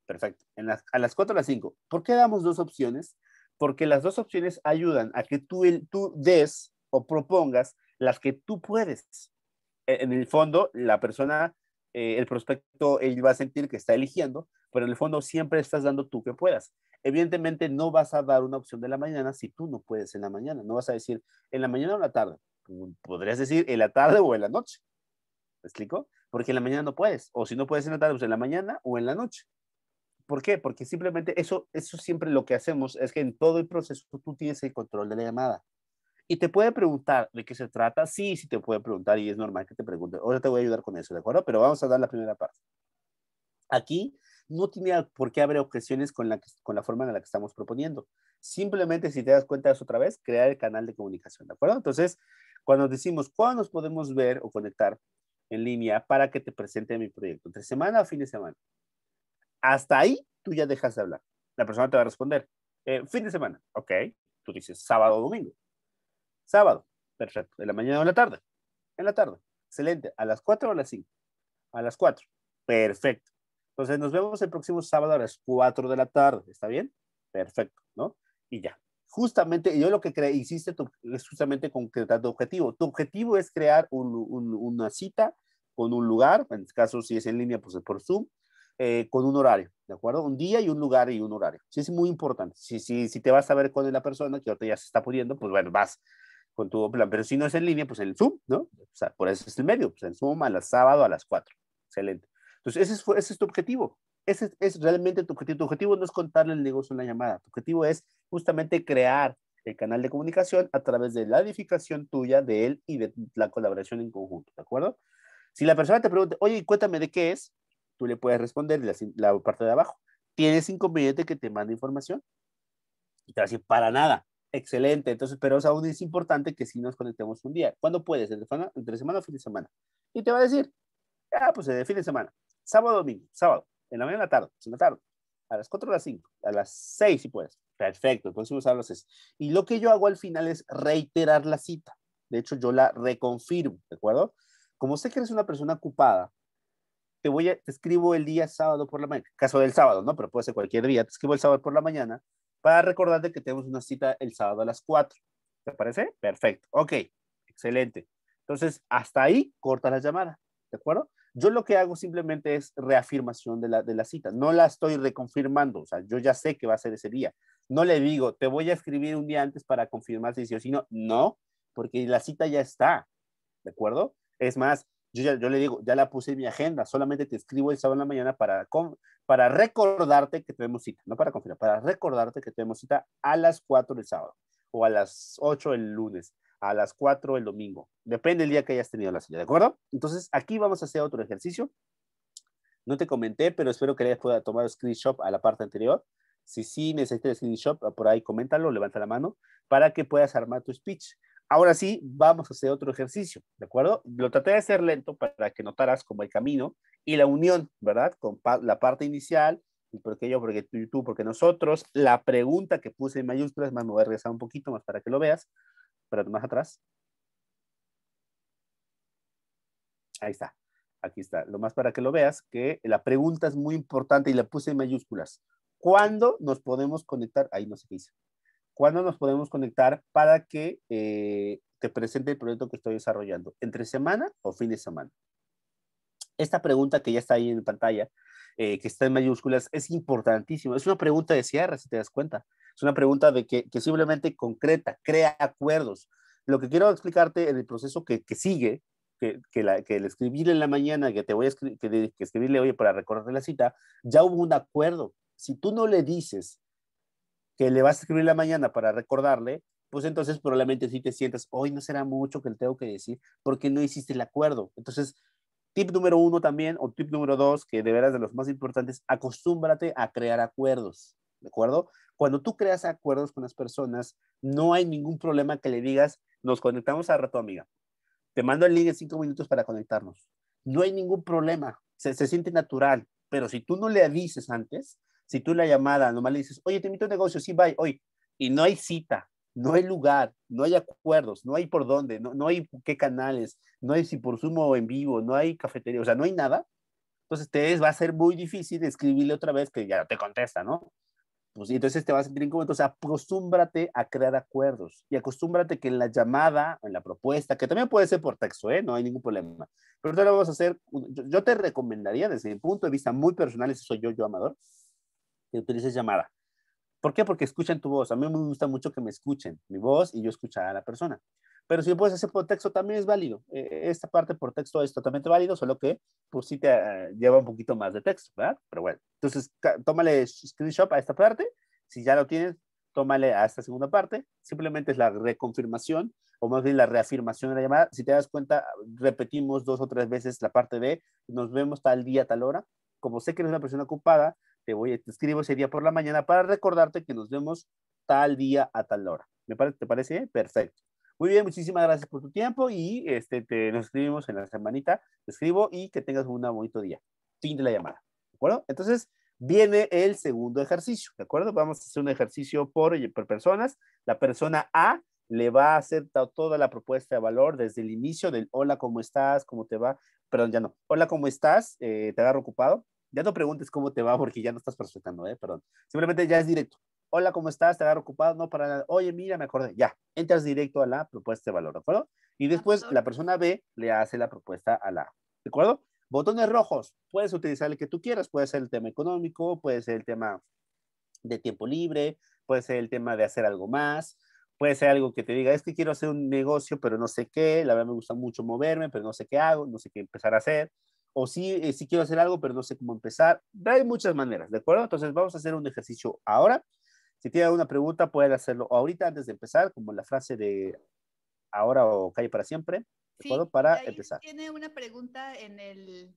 Perfecto. En a las 4 o las 5. ¿Por qué damos dos opciones? Porque las dos opciones ayudan a que tú, tú des o propongas las que tú puedes. E, en el fondo, la persona, eh, el prospecto, él va a sentir que está eligiendo, pero en el fondo siempre estás dando tú que puedas. Evidentemente no vas a dar una opción de la mañana si tú no puedes en la mañana. No vas a decir en la mañana o en la tarde podrías decir en la tarde o en la noche. ¿Me explico? Porque en la mañana no puedes. O si no puedes en la tarde, pues en la mañana o en la noche. ¿Por qué? Porque simplemente eso, eso siempre lo que hacemos es que en todo el proceso tú tienes el control de la llamada. Y te puede preguntar de qué se trata. Sí, sí te puede preguntar y es normal que te pregunte. Ahora te voy a ayudar con eso, ¿de acuerdo? Pero vamos a dar la primera parte. Aquí no tiene por qué haber objeciones con la, con la forma en la que estamos proponiendo. Simplemente, si te das cuenta otra vez, crear el canal de comunicación, ¿de acuerdo? Entonces, cuando decimos cuándo nos podemos ver o conectar en línea para que te presente mi proyecto, entre semana o fin de semana. Hasta ahí tú ya dejas de hablar. La persona te va a responder, eh, fin de semana, ok. Tú dices sábado o domingo. Sábado, perfecto. ¿En la mañana o en la tarde? En la tarde. Excelente. ¿A las 4 o a las 5? A las 4. Perfecto. Entonces nos vemos el próximo sábado a las 4 de la tarde. ¿Está bien? Perfecto, ¿no? y ya. Justamente, yo lo que cre hiciste es justamente concretar tu objetivo. Tu objetivo es crear una cita con un lugar, en este caso si es en línea, pues es por Zoom, eh, con un horario, ¿de acuerdo? Un día y un lugar y un horario. Sí, es muy importante. Si, si, si te vas a ver con la persona que ahorita ya se está pudiendo, pues bueno, vas con tu plan. Pero si no es en línea, pues en Zoom, ¿no? O sea, por eso es el medio, pues en Zoom a las sábado a las 4. Excelente. Entonces, ese es, ese es tu objetivo. Ese es, es realmente tu objetivo. Tu objetivo no es contarle el negocio en la llamada. Tu objetivo es justamente crear el canal de comunicación a través de la edificación tuya, de él y de la colaboración en conjunto, ¿de acuerdo? Si la persona te pregunta, oye, cuéntame de qué es, tú le puedes responder la, parte de abajo. ¿Tienes inconveniente que te mande información? Y te va a decir, para nada. Excelente. Entonces, pero aún es importante que sí nos conectemos un día. ¿Cuándo puedes? ¿Entre semana, o fin de semana? Y te va a decir, ah, pues de eh, fin de semana. Sábado, domingo, sábado. En la mañana, tarde, pues, en la tarde. A las 4 o las 5. A las 6 si puedes. Perfecto, el usar sábado a Y lo que yo hago al final es reiterar la cita. De hecho, yo la reconfirmo, ¿de acuerdo? Como sé que eres una persona ocupada, te voy a, te escribo el día sábado por la mañana, caso del sábado, ¿no? Pero puede ser cualquier día, te escribo el sábado por la mañana para recordarte que tenemos una cita el sábado a las 4. ¿Te parece? Perfecto. Ok, excelente. Entonces, hasta ahí corta la llamada, ¿de acuerdo? Yo lo que hago simplemente es reafirmación de la, de la cita, no la estoy reconfirmando, o sea, yo ya sé que va a ser ese día, no le digo, te voy a escribir un día antes para confirmar si sí o si no. porque la cita ya está. ¿De acuerdo? Es más, yo, ya, yo le digo, ya la puse en mi agenda, solamente te escribo el sábado en la mañana para, para recordarte que tenemos cita, no para confirmar, para recordarte que tenemos cita a las 4 del sábado o a las 8 el lunes, a las 4 el domingo, depende del día que hayas tenido la cita, ¿de acuerdo? Entonces, aquí vamos a hacer otro ejercicio. No te comenté, pero espero que le pueda tomar screenshot a la parte anterior si sí necesitas shop, por ahí coméntalo, levanta la mano, para que puedas armar tu speech. Ahora sí, vamos a hacer otro ejercicio, ¿de acuerdo? Lo traté de hacer lento para que notaras como el camino y la unión, ¿verdad? Con la parte inicial, porque yo, porque tú, porque nosotros, la pregunta que puse en mayúsculas, más me voy a regresar un poquito más para que lo veas, pero más atrás. Ahí está, aquí está, lo más para que lo veas, que la pregunta es muy importante y la puse en mayúsculas. ¿Cuándo nos podemos conectar? Ahí no se dice. ¿Cuándo nos podemos conectar para que eh, te presente el proyecto que estoy desarrollando? ¿Entre semana o fin de semana? Esta pregunta que ya está ahí en pantalla, eh, que está en mayúsculas, es importantísima. Es una pregunta de cierre, si te das cuenta. Es una pregunta de que, simplemente concreta, crea acuerdos. Lo que quiero explicarte en el proceso que, sigue, que, el escribirle en la mañana, que te voy a que, escribirle, hoy para recordarte la cita, ya hubo un acuerdo, si tú no le dices que le vas a escribir la mañana para recordarle, pues entonces probablemente sí te sientas, hoy no será mucho que le tengo que decir, porque no hiciste el acuerdo. Entonces, tip número uno también, o tip número dos, que de veras de los más importantes, acostúmbrate a crear acuerdos, ¿de acuerdo? Cuando tú creas acuerdos con las personas, no hay ningún problema que le digas, nos conectamos a rato, amiga. Te mando el link en cinco minutos para conectarnos. No hay ningún problema, se, se siente natural, pero si tú no le avises antes, si tú la llamada nomás le dices, oye, te invito a un negocio, sí, bye, hoy, y no hay cita, no hay lugar, no hay acuerdos, no hay por dónde, no, hay qué canales, no hay si por o en vivo, no hay cafetería, o sea, no hay nada, entonces te va a ser muy difícil escribirle otra vez que ya te contesta, ¿no? Pues, y entonces te vas a sentir incómodo. sea, acostúmbrate a crear acuerdos y acostúmbrate que en la llamada, en la propuesta, que también puede ser por texto, ¿eh? no hay ningún problema, pero te lo vamos a hacer. Yo, te recomendaría, desde mi punto de vista muy personal, eso soy yo, yo amador, que utilices llamada. ¿Por qué? Porque escuchan tu voz. A mí me gusta mucho que me escuchen mi voz y yo escuchar a la persona. Pero si puedes hacer por texto también es válido. E, esta parte por texto es totalmente válido, solo que por pues, si te eh, lleva un poquito más de texto, ¿verdad? Pero bueno, entonces tómale screenshot a esta parte. Si ya lo tienes, tómale a esta segunda parte. Simplemente es la reconfirmación o más bien la reafirmación de la llamada. Si te das cuenta, repetimos dos o tres veces la parte de nos vemos tal día, tal hora. Como sé que eres una persona ocupada, te voy, te escribo ese día por la mañana para recordarte que nos vemos tal día a tal hora. ¿Me parece? ¿Te parece? Perfecto. Muy bien, muchísimas gracias por tu tiempo y este, te, nos escribimos en la semanita. Te escribo y que tengas un bonito día. Fin de la llamada. ¿De acuerdo? Entonces, viene el segundo ejercicio. ¿De acuerdo? Vamos a hacer un ejercicio por, eh, por personas. La persona A le va a hacer toda la propuesta de valor desde el inicio del hola, ¿cómo estás? ¿Cómo te va? Perdón, ya no. Hola, ¿cómo estás? Eh, ¿Te agarro ocupado? Ya no preguntes cómo te va porque ya no estás prospectando, ¿eh? Perdón. Simplemente ya es directo. Hola, ¿cómo estás? ¿Te agarro ocupado? No, para nada. Oye, mira, me acordé. Ya, entras directo a la propuesta de valor, ¿de acuerdo? Y después la persona B le hace la propuesta a la A, ¿de acuerdo? Botones rojos, puedes utilizar el que tú quieras, puede ser el tema económico, puede ser el tema de tiempo libre, puede ser el tema de hacer algo más, puede ser algo que te diga, es que quiero hacer un negocio, pero no sé qué, la verdad me gusta mucho moverme, pero no sé qué hago, no sé qué empezar a hacer, o si eh, quiero hacer algo, pero no sé cómo empezar. Hay muchas maneras, ¿de acuerdo? Entonces vamos a hacer un ejercicio ahora. Si tiene alguna pregunta, puede hacerlo ahorita antes de empezar, como la frase de ahora o calle para siempre, ¿de acuerdo? Para empezar. Tiene una pregunta en el,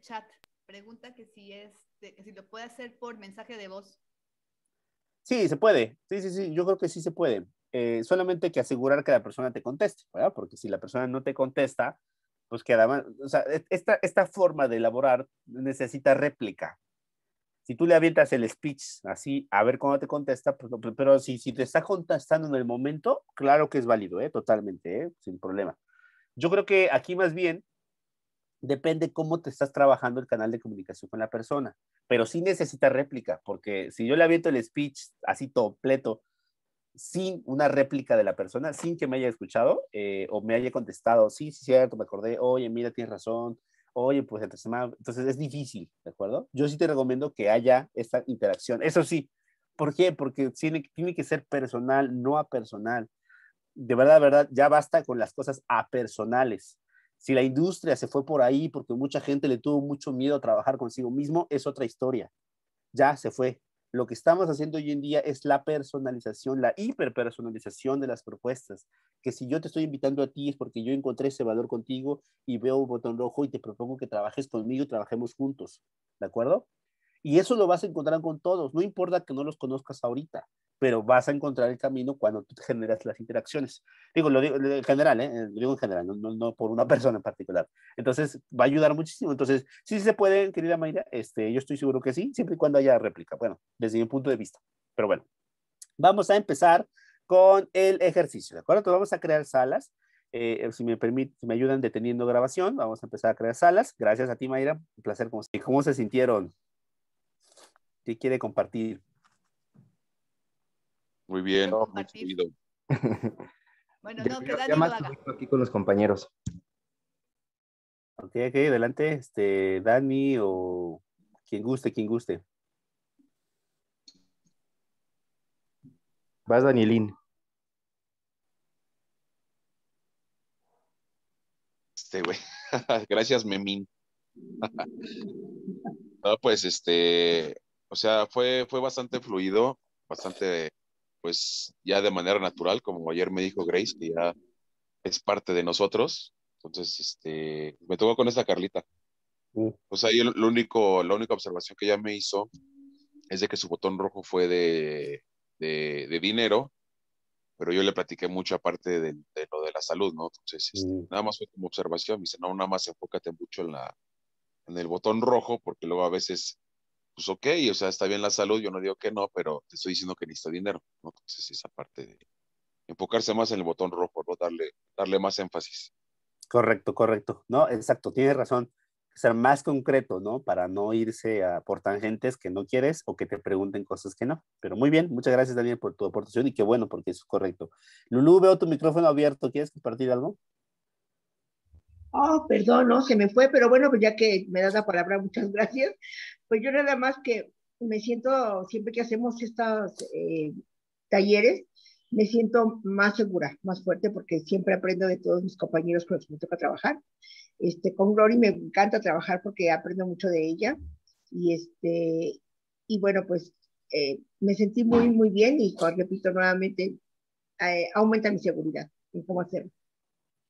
chat. Pregunta que si, es, si lo puede hacer por mensaje de voz. Sí, se puede. Sí, sí, sí. Yo creo que sí se puede. Eh, solamente hay que asegurar que la persona te conteste, ¿verdad? Porque si la persona no te contesta, pues además, o sea, e, esta, esta forma de elaborar necesita réplica. Si tú le avientas el speech así, a ver cómo te contesta, pues, pues, pero si, si te está contestando en el momento, claro que es válido, ¿eh? totalmente, ¿eh? sin problema. Yo creo que aquí más bien depende cómo te estás trabajando el canal de comunicación con la persona, pero sí necesita réplica, porque si yo le aviento el speech así completo sin una réplica de la persona, sin que me haya escuchado eh, o me haya contestado, sí, sí, cierto, me acordé, oye, mira, tienes razón, oye, pues semana, entonces es difícil, ¿de acuerdo? Yo sí te recomiendo que haya esta interacción, eso sí, ¿por qué? Porque tiene, tiene que ser personal, no apersonal. De verdad, de verdad, ya basta con las cosas apersonales. Si la industria se fue por ahí porque mucha gente le tuvo mucho miedo a trabajar consigo mismo, es otra historia. Ya se fue, lo que estamos haciendo hoy en día es la personalización, la hiperpersonalización de las propuestas. Que si yo te estoy invitando a ti es porque yo encontré ese valor contigo y veo un botón rojo y te propongo que trabajes conmigo y trabajemos juntos. ¿De acuerdo? Y eso lo vas a encontrar con todos. No importa que no los conozcas ahorita pero vas a encontrar el camino cuando tú generas las interacciones. Digo, lo digo en general, ¿eh? eh digo en general, no, no, por una persona en particular. Entonces, va a ayudar muchísimo. Entonces, sí se puede, querida Mayra, este, yo estoy seguro que sí, siempre y cuando haya réplica. Bueno, desde mi punto de vista. Pero bueno, vamos a empezar con el ejercicio, ¿de acuerdo? Entonces, vamos a crear salas. Eh, si me permiten, si me ayudan deteniendo grabación, vamos a empezar a crear salas. Gracias a ti, Mayra. Un placer. cómo se sintieron? ¿Qué quiere compartir? Muy bien, Bueno, no, que Aquí con los compañeros. Ok, ok, adelante, este, Dani o quien guste, quien guste. Vas, Danielín. Este, güey. Gracias, Memín. no, pues, este, o sea, fue, fue bastante fluido, bastante pues ya de manera natural, como ayer me dijo Grace, que ya es parte de nosotros. Entonces, este, me tocó con esta Carlita. Pues uh. ahí lo único, la única observación que ella me hizo es de que su botón rojo fue de, de, dinero, pero yo le platiqué mucho aparte de, lo de la salud, ¿no? Entonces, este, uh. nada más fue como observación, me dice, no, nada más enfócate mucho en, la, en el botón rojo, porque luego a veces pues, ok, o sea, está bien la salud, yo no digo que no, pero te estoy diciendo que necesito dinero, ¿no? Entonces esa parte de enfocarse más en el botón rojo, ¿no? Darle, darle más énfasis. Correcto, correcto, ¿no? Exacto, tienes razón. Ser más concreto, ¿no? Para no irse a por tangentes que no quieres o que te pregunten cosas que no. Pero muy bien, muchas gracias también por tu aportación y qué bueno porque eso es correcto. Lulu, veo tu micrófono abierto, ¿quieres compartir algo? Oh, perdón, no, se me fue, pero bueno, pues ya que me das la palabra, muchas gracias. Pues yo nada más que me siento, siempre que hacemos estos eh, talleres, me siento más segura, más fuerte, porque siempre aprendo de todos mis compañeros con los que me toca trabajar. Este, con Glory me encanta trabajar porque aprendo mucho de ella. Y, este, y bueno, pues eh, me sentí muy, muy bien y, pues, repito nuevamente, eh, aumenta mi seguridad en cómo hacerlo.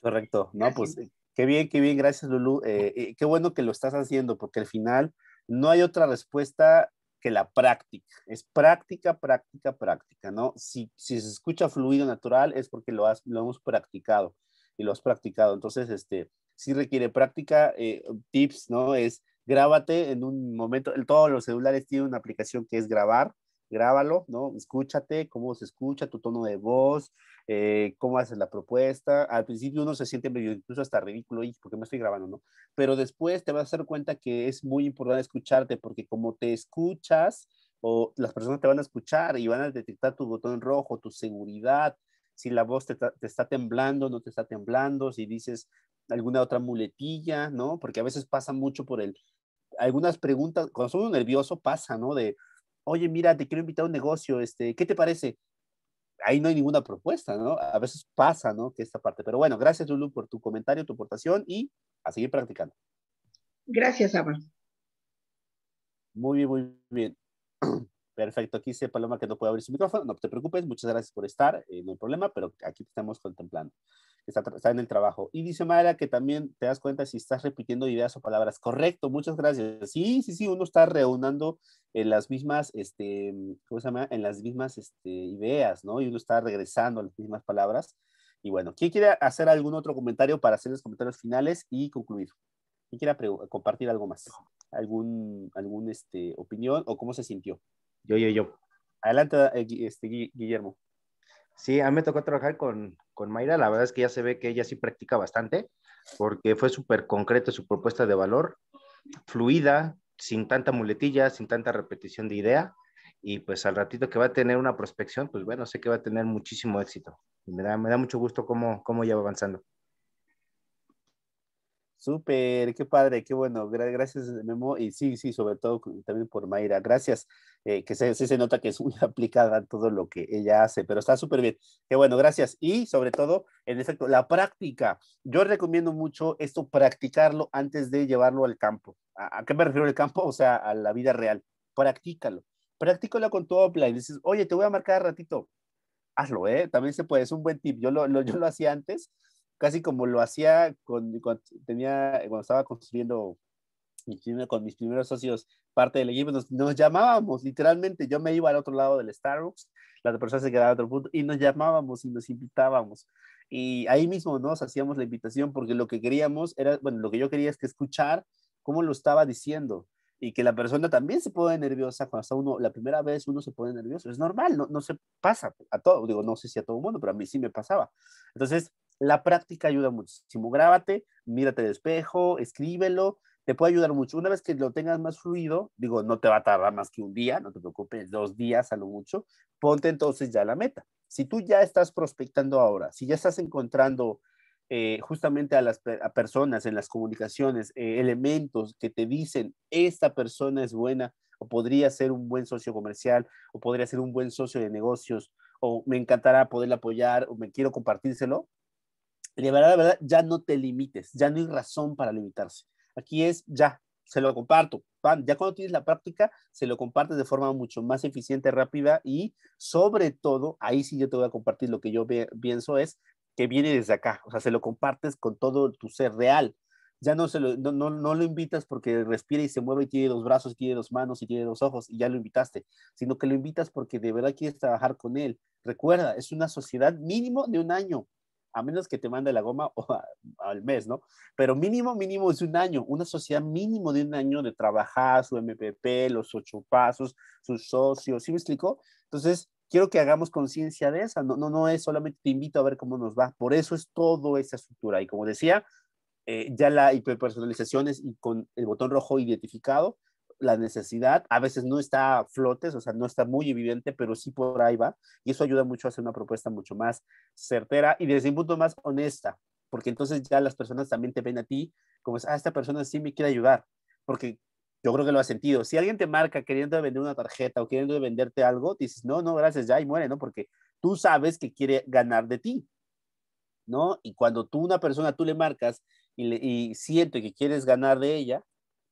Correcto, no, pues pues Qué bien, qué bien, gracias Lulu. Eh, qué bueno que lo estás haciendo, porque al final no hay otra respuesta que la práctica. Es práctica, práctica, práctica, ¿no? Si, se escucha fluido, natural, es porque lo, has, lo hemos practicado y lo has practicado. Entonces, este, si requiere práctica. Eh, tips, ¿no? Es grábate en un momento. Todos los celulares tienen una aplicación que es grabar. Grábalo, ¿no? Escúchate, cómo se escucha, tu tono de voz, eh, cómo haces la propuesta. Al principio uno se siente medio incluso hasta ridículo, y porque me estoy grabando, ¿no? Pero después te vas a dar cuenta que es muy importante escucharte, porque como te escuchas, o las personas te van a escuchar y van a detectar tu botón rojo, tu seguridad, si la voz te, está temblando, no te está temblando, si dices alguna otra muletilla, ¿no? Porque a veces pasa mucho por el, algunas preguntas, cuando soy nervioso pasa, ¿no? De, oye, mira, te quiero invitar a un negocio, este, ¿qué te parece? ahí no hay ninguna propuesta, ¿no? A veces pasa, ¿no? Que esta parte. Pero bueno, gracias, Lulu, por tu comentario, tu aportación y a seguir practicando. Gracias, Amar. Muy bien, muy bien. Perfecto, aquí dice Paloma que no puede abrir su micrófono. No te preocupes, muchas gracias por estar, eh, no hay problema, pero aquí te estamos contemplando. Está, en el trabajo. Y dice Mara que también te das cuenta si estás repitiendo ideas o palabras. Correcto, muchas gracias. Sí, sí, sí, uno está reuniendo en las mismas, este, ¿cómo se llama? En las mismas este, ideas, ¿no? Y uno está regresando a las mismas palabras. Y bueno, ¿quién quiere hacer algún otro comentario para hacer los comentarios finales y concluir? ¿Quién quiere compartir algo más? ¿Algún, algún este, opinión o cómo se sintió? Yo, yo, yo. Adelante, eh, este, Guillermo. Sí, a mí me tocó trabajar con, con Mayra. La verdad es que ya se ve que ella sí practica bastante, porque fue súper concreto su propuesta de valor, fluida, sin tanta muletilla, sin tanta repetición de idea. Y pues al ratito que va a tener una prospección, pues bueno, sé que va a tener muchísimo éxito. Me da, me da mucho gusto cómo, cómo ya va avanzando. Súper, qué padre, qué bueno. Gracias, Memo. Y sí, sí, sobre todo también por Mayra. Gracias, eh, que se, sí se nota que es muy aplicada todo lo que ella hace, pero está súper bien. Qué bueno, gracias. Y sobre todo, en efecto, la práctica. Yo recomiendo mucho esto, practicarlo antes de llevarlo al campo. ¿A, qué me refiero al campo? O sea, a la vida real. Practícalo. Practícalo con tu Y Dices, oye, te voy a marcar ratito hazlo, ¿eh? También se puede, es un buen tip. Yo lo, yo lo hacía antes casi como lo hacía con, cuando, tenía, eh, cuando estaba construyendo con mis primeros socios parte del equipo, nos, llamábamos literalmente, yo me iba al otro lado del Starbucks, la persona se quedaba en otro punto y nos llamábamos y nos invitábamos. Y ahí mismo nos hacíamos la invitación porque lo que queríamos era, bueno, lo que yo quería es que escuchar cómo lo estaba diciendo y que la persona también se pone nerviosa cuando está uno, la primera vez uno se pone nervioso, es normal, no, no se pasa a todo, digo, no sé si a todo el mundo, pero a mí sí me pasaba. Entonces, la práctica ayuda muchísimo. Grábate, mírate el espejo, escríbelo, te puede ayudar mucho. Una vez que lo tengas más fluido, digo, no te va a tardar más que un día, no te preocupes, dos días a lo mucho, ponte entonces ya la meta. Si tú ya estás prospectando ahora, si ya estás encontrando eh, justamente a las personas en las comunicaciones, eh, elementos que te dicen, esta persona es buena o podría ser un buen socio comercial o podría ser un buen socio de negocios o me encantará poder apoyar o me quiero compartírselo, de verdad, verdad, ya no te limites, ya no hay razón para limitarse. Aquí es ya, se lo comparto. Ya cuando tienes la práctica, se lo compartes de forma mucho más eficiente, rápida y sobre todo, ahí sí yo te voy a compartir lo que yo pienso es que viene desde acá, o sea, se lo compartes con todo tu ser real. Ya no, se lo, no, no lo invitas porque respira y se mueve y tiene dos brazos, y tiene dos manos y tiene dos ojos y ya lo invitaste, sino que lo invitas porque de verdad quieres trabajar con él. Recuerda, es una sociedad mínimo de un año, a menos que te mande la goma o al mes, ¿no? Pero mínimo, mínimo es un año, una sociedad mínimo de un año de trabajar su MPP, los ocho pasos, sus socios, ¿sí me explico? Entonces, quiero que hagamos conciencia de esa, no, no, es solamente te invito a ver cómo nos va, por eso es toda esa estructura. Y como decía, eh, ya la hiperpersonalización es con el botón rojo identificado, la necesidad, a veces no está a flotes, o sea, no está muy evidente, pero sí por ahí va, y eso ayuda mucho a hacer una propuesta mucho más certera y desde un punto más honesta, porque entonces ya las personas también te ven a ti como, ah, esta persona sí me quiere ayudar, porque yo creo que lo has sentido. Si alguien te marca queriendo vender una tarjeta o queriendo venderte algo, dices, no, no, gracias, ya y muere, ¿no? Porque tú sabes que quiere ganar de ti, ¿no? Y cuando tú, una persona, tú le marcas y, y siento que quieres ganar de ella,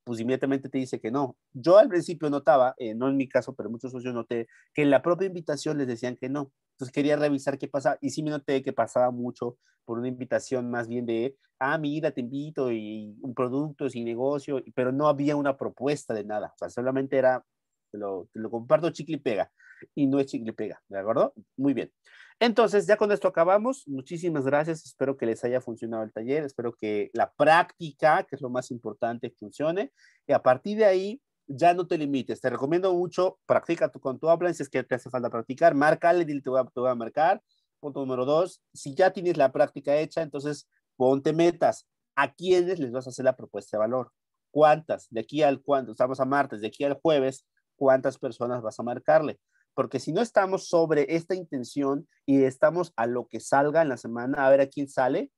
pues inmediatamente te dice que no. Yo al principio notaba, eh, no en mi caso, pero muchos socios noté, que en la propia invitación les decían que no. Entonces quería revisar qué pasaba y sí me noté que pasaba mucho por una invitación más bien de, ah, mira, te invito y un producto, sin negocio, pero no había una propuesta de nada. O sea, solamente era, te lo, lo comparto chicle y pega y no es chicle pega, ¿de acuerdo? Muy bien. Entonces, ya con esto acabamos. Muchísimas gracias. Espero que les haya funcionado el taller. Espero que la práctica, que es lo más importante, funcione. Y a partir de ahí, ya no te limites. Te recomiendo mucho, practica con tu habla. Si es que te hace falta practicar, márcale, dile, te voy, a, te voy a marcar. Punto número dos, si ya tienes la práctica hecha, entonces ponte metas. ¿A quiénes les vas a hacer la propuesta de valor? ¿Cuántas? De aquí al cuándo, estamos a martes, de aquí al jueves, ¿cuántas personas vas a marcarle? porque si no estamos sobre esta intención y estamos a lo que salga en la semana, a ver a quién sale,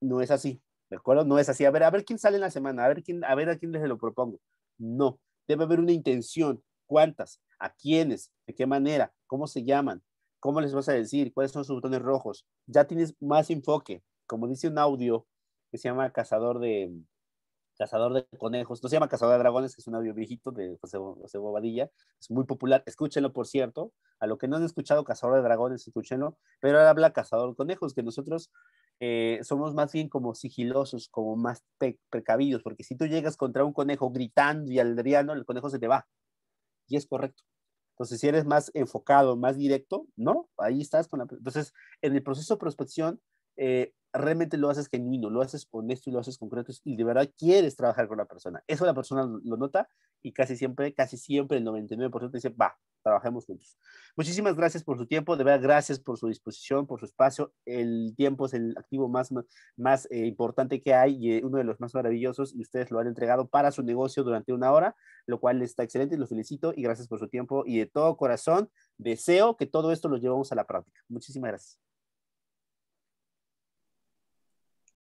no es así, ¿de acuerdo? No es así, a ver, a ver quién sale en la semana, a ver, a ver a quién les lo propongo. No, debe haber una intención, cuántas, a quiénes, de qué manera, cómo se llaman, cómo les vas a decir, cuáles son sus botones rojos. Ya tienes más enfoque, como dice un audio que se llama Cazador de, Cazador de Conejos, no se llama Cazador de Dragones, que es un audio viejito de José, Bobadilla, es muy popular, escúchenlo por cierto, a lo que no han escuchado Cazador de Dragones, escúchenlo, pero ahora habla Cazador de Conejos, que nosotros eh, somos más bien como sigilosos, como más precavidos, porque si tú llegas contra un conejo gritando y aldriano, el conejo se te va, y es correcto. Entonces, si eres más enfocado, más directo, ¿no? Ahí estás con la... Entonces, en el proceso de prospección, eh, realmente lo haces genuino, lo haces honesto y lo haces concreto y de verdad quieres trabajar con la persona. Eso la persona lo nota y casi siempre, casi siempre el 99% dice, va, trabajemos juntos. Muchísimas gracias por su tiempo, de verdad gracias por su disposición, por su espacio. El tiempo es el activo más, más eh, importante que hay y eh, uno de los más maravillosos y ustedes lo han entregado para su negocio durante una hora, lo cual está excelente, los felicito y gracias por su tiempo y de todo corazón deseo que todo esto lo llevemos a la práctica. Muchísimas gracias.